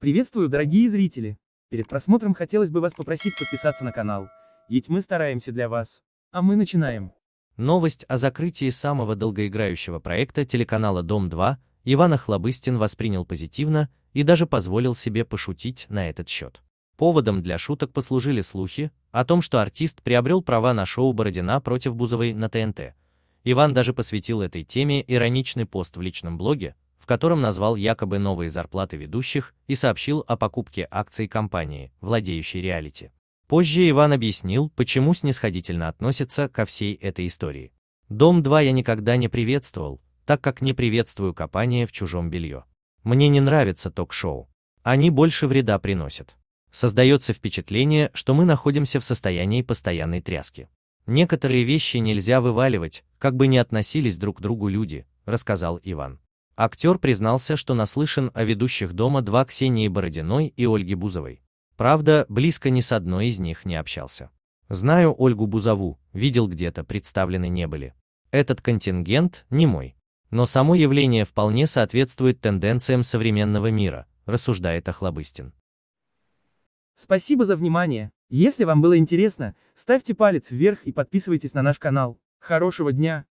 Приветствую, дорогие зрители! Перед просмотром хотелось бы вас попросить подписаться на канал, ведь мы стараемся для вас. А мы начинаем. Новость о закрытии самого долгоиграющего проекта телеканала «Дом-2» Ивана Хлобыстин воспринял позитивно и даже позволил себе пошутить на этот счет. Поводом для шуток послужили слухи о том, что артист приобрел права на шоу Бородина против Бузовой на ТНТ. Иван даже посвятил этой теме ироничный пост в личном блоге, котором назвал якобы новые зарплаты ведущих и сообщил о покупке акций компании, владеющей реалити. Позже Иван объяснил, почему снисходительно относится ко всей этой истории. «Дом-2 я никогда не приветствовал, так как не приветствую копание в чужом белье. Мне не нравится ток-шоу. Они больше вреда приносят. Создается впечатление, что мы находимся в состоянии постоянной тряски. Некоторые вещи нельзя вываливать, как бы ни относились друг к другу люди, рассказал Иван. Актер признался, что наслышан о ведущих «Дома-2» Ксении Бородиной и Ольге Бузовой. Правда, близко ни с одной из них не общался. Знаю Ольгу Бузову, видел где-то, представлены не были. Этот контингент не мой. Но само явление вполне соответствует тенденциям современного мира, рассуждает Охлобыстин. Спасибо за внимание. Если вам было интересно, ставьте палец вверх и подписывайтесь на наш канал. Хорошего дня!